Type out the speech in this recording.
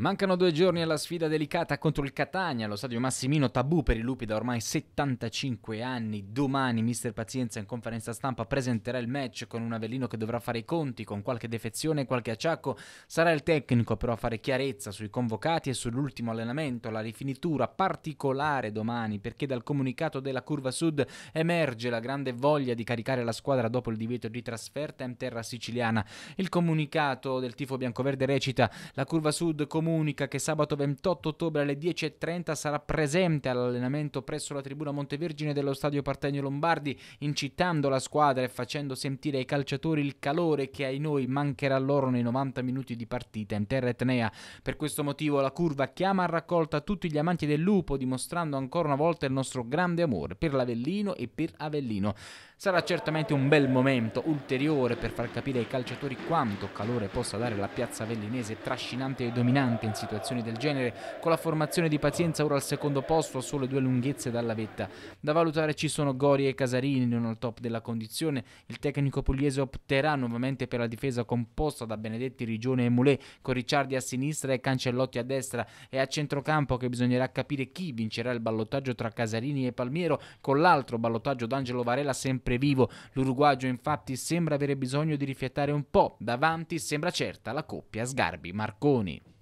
Mancano due giorni alla sfida delicata contro il Catania, lo stadio Massimino tabù per i lupi da ormai 75 anni. Domani Mister Pazienza in conferenza stampa presenterà il match con un Avellino che dovrà fare i conti con qualche defezione e qualche acciacco. Sarà il tecnico però a fare chiarezza sui convocati e sull'ultimo allenamento, la rifinitura particolare domani perché dal comunicato della Curva Sud emerge la grande voglia di caricare la squadra dopo il divieto di trasferta in terra siciliana. Il comunicato del tifo biancoverde recita la Curva Sud comunica Comunica che sabato 28 ottobre alle 10.30 sarà presente all'allenamento presso la tribuna Montevergine dello stadio Partenio Lombardi, incitando la squadra e facendo sentire ai calciatori il calore che ai noi mancherà loro nei 90 minuti di partita in terra etnea. Per questo motivo la curva chiama a raccolta tutti gli amanti del lupo, dimostrando ancora una volta il nostro grande amore per l'Avellino e per Avellino. Sarà certamente un bel momento ulteriore per far capire ai calciatori quanto calore possa dare la piazza avellinese trascinante e dominante frequente in situazioni del genere, con la formazione di Pazienza ora al secondo posto a sole due lunghezze dalla vetta. Da valutare ci sono Gori e Casarini non al top della condizione, il tecnico pugliese opterà nuovamente per la difesa composta da Benedetti, Rigione e Moulet, con Ricciardi a sinistra e Cancellotti a destra, è a centrocampo che bisognerà capire chi vincerà il ballottaggio tra Casarini e Palmiero, con l'altro ballottaggio d'Angelo Varela sempre vivo. L'uruguagio infatti sembra avere bisogno di riflettare un po', davanti sembra certa la coppia Sgarbi-Marconi.